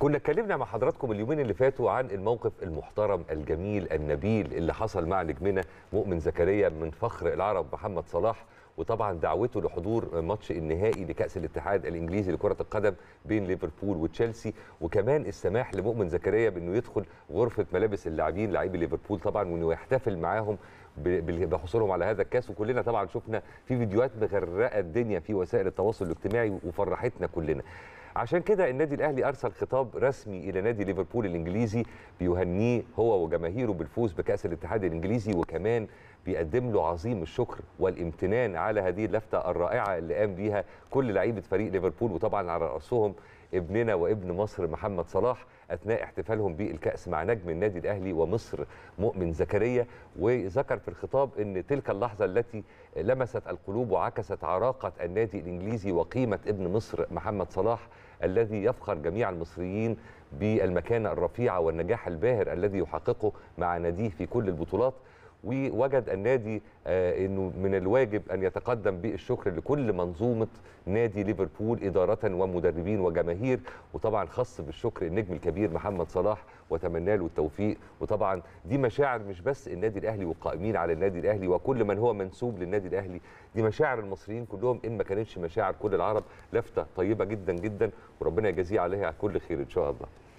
كنا اتكلمنا مع حضراتكم اليومين اللي فاتوا عن الموقف المحترم الجميل النبيل اللي حصل مع نجمنا مؤمن زكريا من فخر العرب محمد صلاح وطبعا دعوته لحضور ماتش النهائي لكاس الاتحاد الانجليزي لكره القدم بين ليفربول وتشيلسي وكمان السماح لمؤمن زكريا بانه يدخل غرفه ملابس اللاعبين لاعبي ليفربول طبعا وانه يحتفل معاهم بحصولهم على هذا الكاس وكلنا طبعا شفنا في فيديوهات مغرقه الدنيا في وسائل التواصل الاجتماعي وفرحتنا كلنا عشان كده النادي الاهلي ارسل خطاب رسمي الى نادي ليفربول الانجليزي بيهنيه هو وجماهيره بالفوز بكاس الاتحاد الانجليزي وكمان بيقدم له عظيم الشكر والامتنان على هذه اللفته الرائعه اللي قام بيها كل لعيبه فريق ليفربول وطبعا على راسهم ابننا وابن مصر محمد صلاح اثناء احتفالهم بالكاس مع نجم النادي الاهلي ومصر مؤمن زكريا وذكر في الخطاب ان تلك اللحظه التي لمست القلوب وعكست عراقه النادي الانجليزي وقيمه ابن مصر محمد صلاح الذي يفخر جميع المصريين بالمكانة الرفيعة والنجاح الباهر الذي يحققه مع ناديه في كل البطولات ووجد النادي آه، انه من الواجب ان يتقدم بالشكر لكل منظومه نادي ليفربول اداره ومدربين وجماهير وطبعا خاص بالشكر النجم الكبير محمد صلاح وتمنى له التوفيق وطبعا دي مشاعر مش بس النادي الاهلي والقائمين على النادي الاهلي وكل من هو منسوب للنادي الاهلي دي مشاعر المصريين كلهم ان ما كانتش مشاعر كل العرب لفته طيبه جدا جدا وربنا يجازيه عليها كل خير ان شاء الله